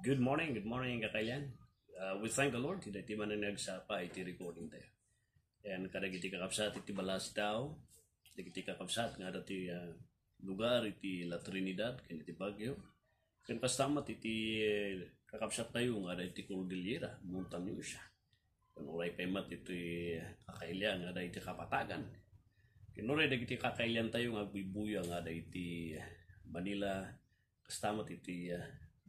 Good morning, good morning kakayan. Uh, we thank the Lord, iti ti mananag sa iti recording tayo. And kada iti kakapsat iti balas tao, iti kakapsat nga dati uh, lugar iti La Trinidad, kan iti Baguio. Kan pastamat iti uh, kakapsat tayo nga da iti Cordillera, Montañosa. Kan uray kay mat iti kakailan nga da iti kapatagan. Kan uray da iti kakailan tayo nga bibuya nga da iti Manila, kastamat iti uh,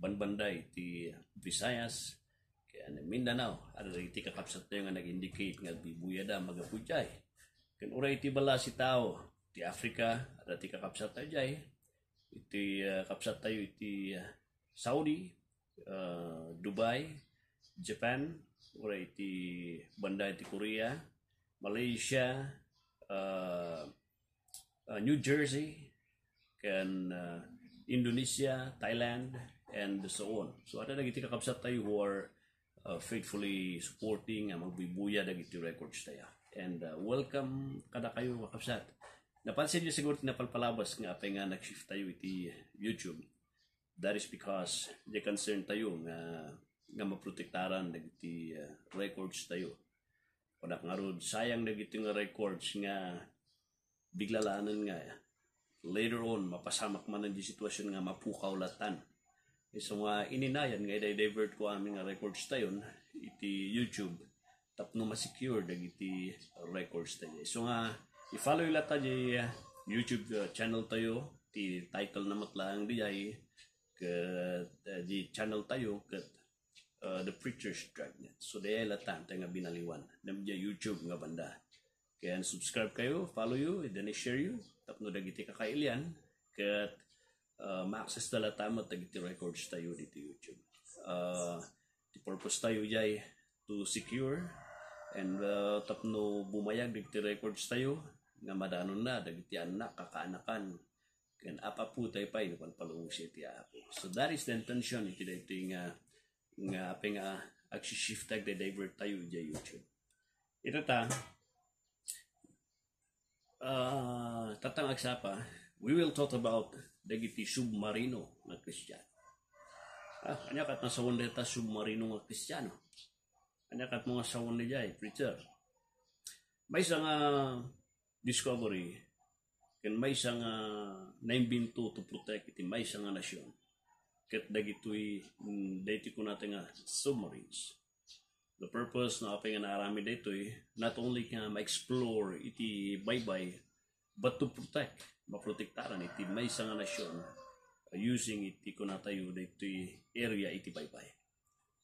banbanday ti Visayas kaya Mindanao aray ti kakapsat tayo nga nag-indicate nga bibuya da magapudyay kan ura iti bala si tao ti Africa ada ti kakapsat tayo jay ya. iti uh, eh, kapsat tayo iti uh, Saudi eh, Dubai Japan ura iti banday ti Korea Malaysia New Jersey kan uh, Indonesia Thailand and so on. So ada lagi tika kakabsat tayo who are uh, faithfully supporting ang uh, magbibuya dagiti records tayo. And uh, welcome kada kayo kakabsat. Napansin niyo siguro tinapalpalabas nga apay nga nag-shift tayo iti YouTube. That is because they concern tayo nga nga maprotektaran dagiti uh, records tayo. Panak nga rod, sayang dagiti nga records nga biglalanan nga eh. later on mapasamak man ang sitwasyon nga mapukaw latan So nga ah, ininayan nga i-divert ko aming ah, records tayon iti YouTube tapno ma-secure dagiti records tayo. So nga i-follow ila tayo di ah, YouTube channel tayo ti title na matlaang di ay di channel tayo kat uh, The Preacher's Dragnet. So di ay latan tayo nga binaliwan. Namdiya YouTube nga banda. Kaya subscribe kayo, follow you, and then share you. Tapno dagiti kakailian. Kat uh, ma-access na mo tagiti records tayo dito YouTube. Uh, ti purpose tayo jay to secure and uh, tapno bumayag dagiti records tayo nga madanon na dagiti anak kakaanakan kan apa po tayo pa inukan palungusi ti apo. So that is the intention iti dating uh, nga apeng uh, agsishift tag divert tayo jay YouTube. Ito ta, uh, tatang agsapa, we will talk about dagiti submarino na Kristiyano. Ah, anyakat na sawon deta submarino nga Kristiyano. Anyakat mga sawon ni Jay, preacher. May isang uh, discovery ken may isang uh, naimbinto to protect iti may isang uh, nasyon. Ket dagitoy mm, dati ko natin nga submarines. The purpose na apay nga naarami dito eh, not only ka ma-explore iti baybay but to protect, maprotektaran iti may nga nasyon uh, using iti kunatayo iti area iti baybay.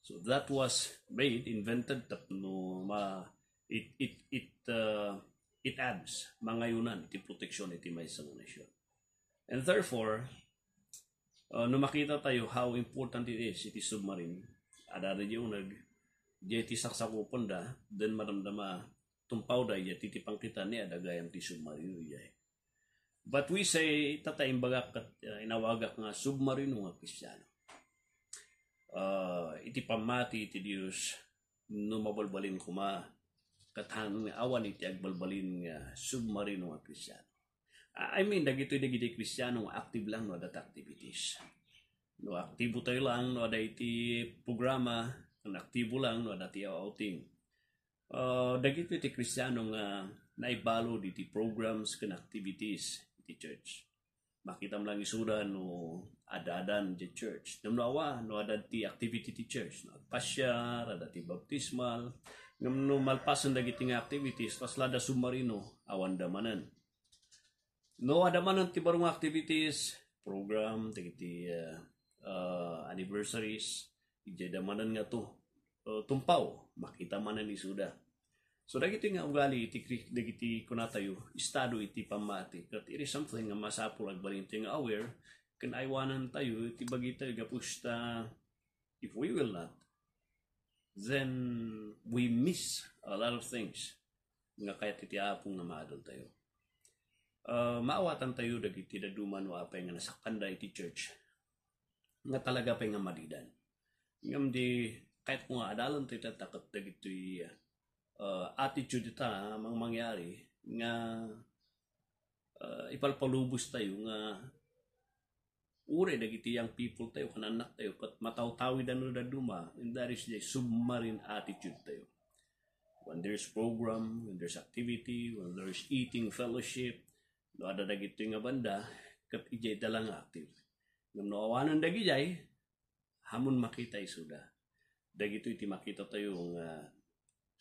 So that was made, invented tapno ma it it it uh, it adds mangayunan iti proteksyon iti may isang nasyon. And therefore, uh, no makita tayo how important it is iti submarine adada di unag di iti saksakupon da, then maramdama tumpaw da iya titipang kita niya dagayam ti submarino iya. Eh. But we say tatay baga kat uh, ah, inawagak nga submarino nga Kristiyano. Uh, iti pamati iti Dios numabalbalin kuma katang awan iti agbalbalin nga submarino nga Kristiyano. Uh, I mean dagito dagiti Kristiyano nga active lang no dat activities. No aktibo tayo lang no ada iti programa, no aktibo lang no dati outing uh, dagiti ti Kristiano nga uh, naibalo diti programs kan activities iti church. Makita mo lang isura no adadan di church. Namnawa no adad ti activity ti church. No, pasya, rada ti baptismal. Ngam no malpasan dagiti nga activities, tas lada sumarino awan damanan. No adamanan ti barong activities, program, ti uh, uh, anniversaries, ijay damanan nga to. Uh, tumpaw, makita manan ni Suda So dagiti nga ugali iti dagiti kunatayo estado iti pamati. But it is something nga masapul agbalin nga aware kan aywanan tayo iti bagita gapusta if we will not then we miss a lot of things nga kaya iti apong nga maadol tayo. Uh, maawatan tayo dagiti daduman wa apay nga nasakanda iti church nga talaga pay nga madidan. Ngam di kahit kung nga adalan tayo tatakot dagiti uh, uh, attitude ta mang mangyari nga uh, ipalpalubos tayo nga uri dagiti ang people tayo kananak tayo kat matawtawid ano da duma and that is the submarine attitude tayo when there's program when there's activity when there's eating fellowship no ada dagiti nga banda kat ijay dalang active ngam noawanan dagijay hamon makita isuda dagito iti makita tayo nga uh,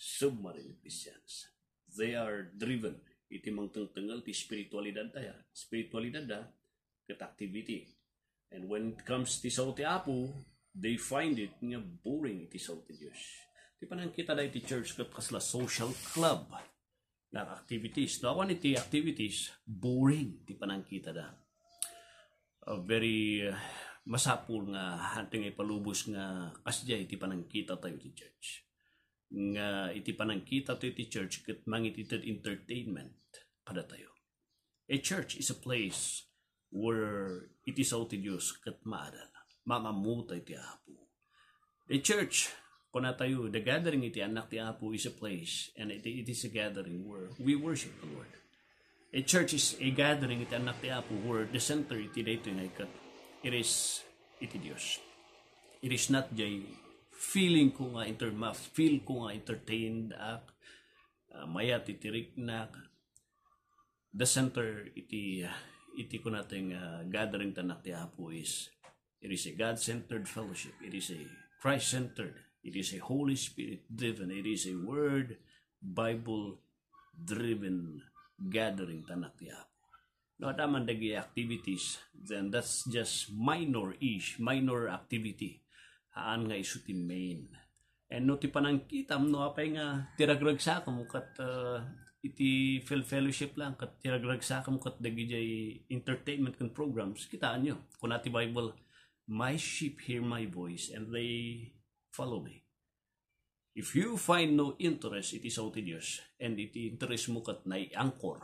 submarine Christians. They are driven. Iti mangtangtangal ti spiritualidad tayo. Spiritualidad da, ket activity. And when it comes ti sao ti Apo, they find it nga boring iti sao ti Diyos. Ti panan kita da iti church ket kasla social club na activities. No, awan iti activities, boring ti panan kita da. A very uh, masapul nga hanting ipalubos nga kasjay iti panangkita tayo ti church nga iti panangkita to iti church ket mangititid entertainment kada tayo. A church is a place where it is out use kat maadala. Mamamuta iti Apo. The church, kuna tayo, the gathering iti anak ti Apo is a place and it, it is a gathering where we worship the Lord. A church is a gathering iti anak ti Apo where the center iti dayto nga It is iti Diyos. It is not jay feeling ko nga enter ma feel ko nga entertained ak uh, maya titirik na the center iti iti ko nating uh, gathering tanak ti Apo is it is a God-centered fellowship it is a Christ-centered it is a Holy Spirit driven it is a word Bible driven gathering tanak ti Apo no daman dagi activities then that's just minor ish minor activity aan nga iso ti main. And no ti panangkitam no apay nga tiragragsakam kat uh, iti fel fellowship lang kat tiragragsakam kat dagiti entertainment kan programs kitaan nyo. Kunati Bible, my sheep hear my voice and they follow me. If you find no interest, it is out in Diyos. And iti interest mo kat na i-anchor.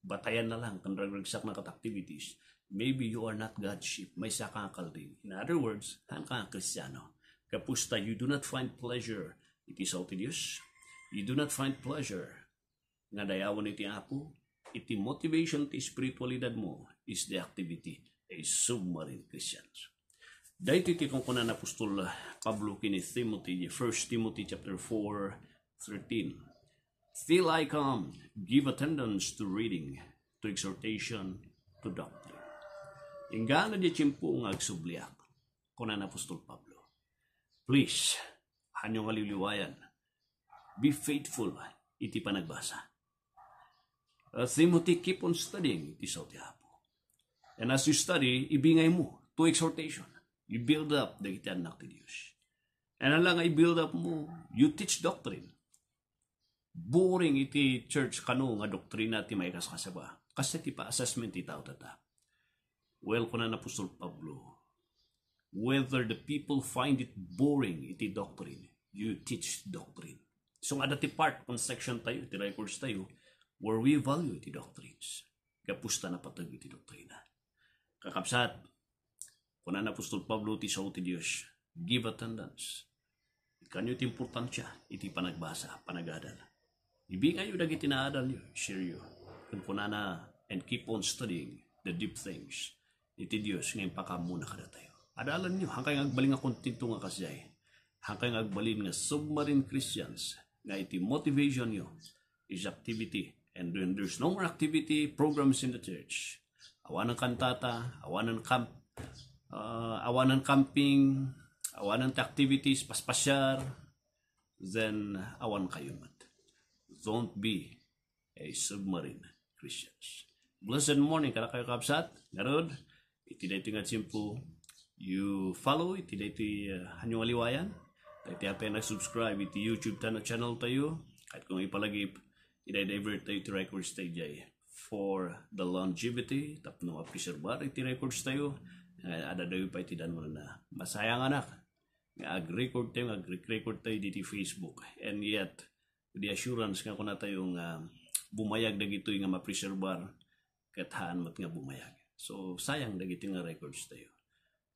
Batayan na lang kan ragragsak na kat activities maybe you are not God's sheep. May sakakal din. In other words, hangkang kristyano. Kapusta, you do not find pleasure. It is out You do not find pleasure. Nga dayawan iti apo, iti motivation ti spiritualidad mo is the activity a submarine Christians. Dahil iti kong kunan apostol Pablo kini Timothy, 1 Timothy chapter 4, 13. Till I come, give attendance to reading, to exhortation, to doctrine. Ingana di chimpo nga agsubliak. Kunan Apostol Pablo. Please, hanyo nga aliliwayan. Be faithful iti panagbasa. As uh, Timothy, keep on studying iti sa tiapo. And as you study, ibingay mo to exhortation. You build up dagiti anak ti Dios. And alang ay build up mo, you teach doctrine. Boring iti church kanu nga doktrina ti may kaskasaba. Kasi ti pa assessment ti tao tatap Well, welko na Apostol Pablo, whether the people find it boring, iti doctrine, you teach doctrine. So nga dati part, kung section tayo, iti records tayo, where we value iti doctrines. Kapusta na patag iti doctrina. Kakapsat, kung na Apostol Pablo ti sao ti Diyos, give attendance. Kanyo ti importansya, iti panagbasa, panagadal. Ibigay yun dagiti naadal yun, share yun. Kung na and keep on studying the deep things Iti Dios ngayon pakamuna kada tayo. Adalan niyo, hangkay nga agbalin nga kontento nga kasiyay. Hangkay nga agbalin nga submarine Christians nga iti motivation nyo is activity. And when there's no more activity, programs in the church. Awanan kantata, awanan camp, uh, awanan camping, awanan activities, paspasyar, then awan kayo mat. Don't be a submarine Christians. Blessed morning, kada kayo kapsat. Garod iti daytoy nga tiyempo you follow iti daytoy uh, hanyong aliwayan daytoy apay nag-subscribe iti YouTube tano channel tayo at kung ipalagip ida-divert tayo iti record stage ay for the longevity tapno apreserbar iti records tayo uh, ada dayo pa iti danon na masayang anak nga ag-record tayo ag-record tayo iti Facebook and yet the assurance nga ko na tayong uh, bumayag na gito nga mapreserbar kathaan mat nga bumayag So sayang dagiti nga records tayo.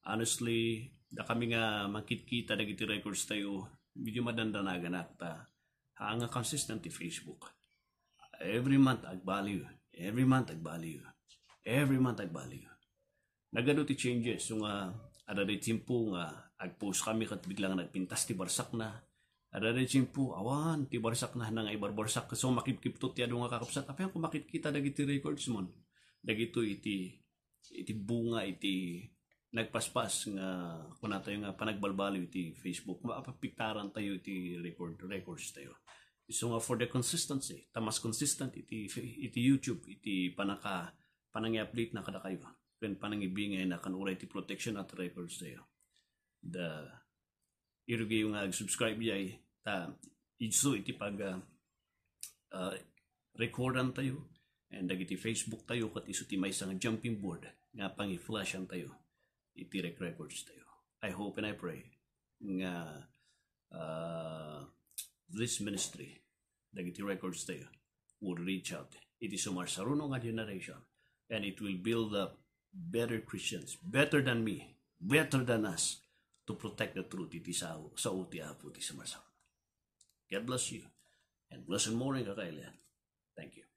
Honestly, da kami nga makikita dagiti records tayo, medyo madandanagan ta ah, hanga consistent ti Facebook. Every month agbaliw, every month agbaliw, every month agbaliw. Nagano ti changes so ah, nga adaday timpo nga agpost kami kat biglang nagpintas ti barsak na. Adaday timpo awan ti barsak na nang ibarbarsak so makipkipto ti adu ano nga kakapsat. Apan ko makikita dagiti records mon. Dagito iti iti bunga iti nagpaspas nga kuna tayo nga panagbalbaliw iti Facebook maapapiktaran tayo iti record records tayo so nga for the consistency tamas consistent iti iti YouTube iti panaka panangi-update na kada kayo ken panangibingay na kanura iti protection at records tayo the irugay nga ah, subscribe yay ta iso iti pag uh, recordan tayo And dagiti Facebook tayo kat iso ti may isang jumping board nga pangiflashan tayo iti rec records tayo. I hope and I pray nga uh, this ministry dagiti records tayo would reach out. It is sumarsaruno nga generation and it will build up better Christians, better than me, better than us to protect the truth iti sa, sa uti apo iti sumarsaruno. God bless you and bless and morning kakailan. Thank you.